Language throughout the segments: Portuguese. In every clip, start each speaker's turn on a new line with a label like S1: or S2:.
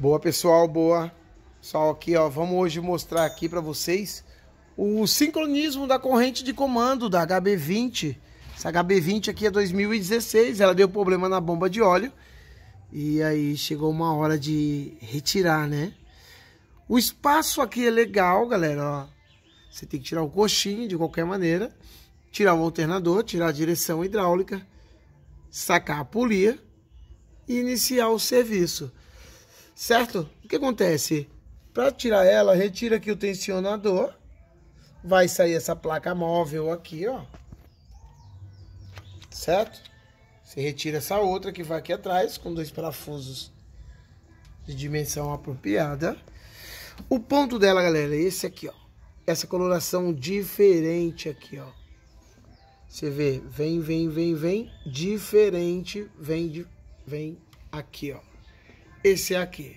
S1: Boa pessoal, boa. Só aqui, ó, vamos hoje mostrar aqui para vocês o sincronismo da corrente de comando da HB20. Essa HB20 aqui é 2016, ela deu problema na bomba de óleo e aí chegou uma hora de retirar, né? O espaço aqui é legal, galera, ó. Você tem que tirar o coxinho de qualquer maneira, tirar o alternador, tirar a direção hidráulica, sacar a polia e iniciar o serviço. Certo? O que acontece? Para tirar ela, retira aqui o tensionador. Vai sair essa placa móvel aqui, ó. Certo? Você retira essa outra que vai aqui atrás com dois parafusos de dimensão apropriada. O ponto dela, galera, é esse aqui, ó. Essa coloração diferente aqui, ó. Você vê, vem, vem, vem, vem, diferente, vem, vem aqui, ó esse é aqui.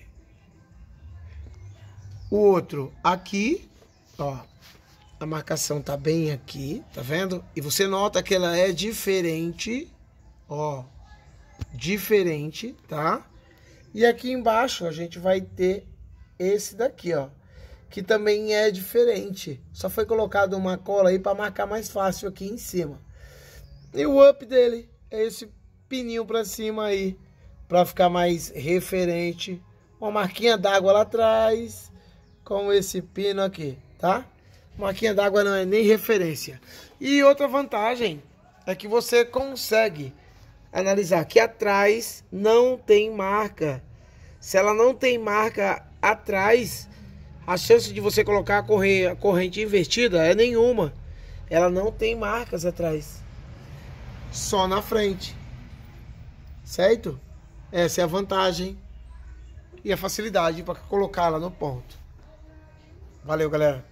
S1: O outro aqui, ó. A marcação tá bem aqui, tá vendo? E você nota que ela é diferente, ó. Diferente, tá? E aqui embaixo a gente vai ter esse daqui, ó. Que também é diferente. Só foi colocado uma cola aí para marcar mais fácil aqui em cima. E o up dele é esse pininho para cima aí para ficar mais referente. Uma marquinha d'água lá atrás, com esse pino aqui, tá? Marquinha d'água não é nem referência. E outra vantagem é que você consegue analisar que atrás não tem marca. Se ela não tem marca atrás, a chance de você colocar a corrente, a corrente invertida é nenhuma. Ela não tem marcas atrás. Só na frente. Certo? Essa é a vantagem e a facilidade para colocá-la no ponto. Valeu, galera.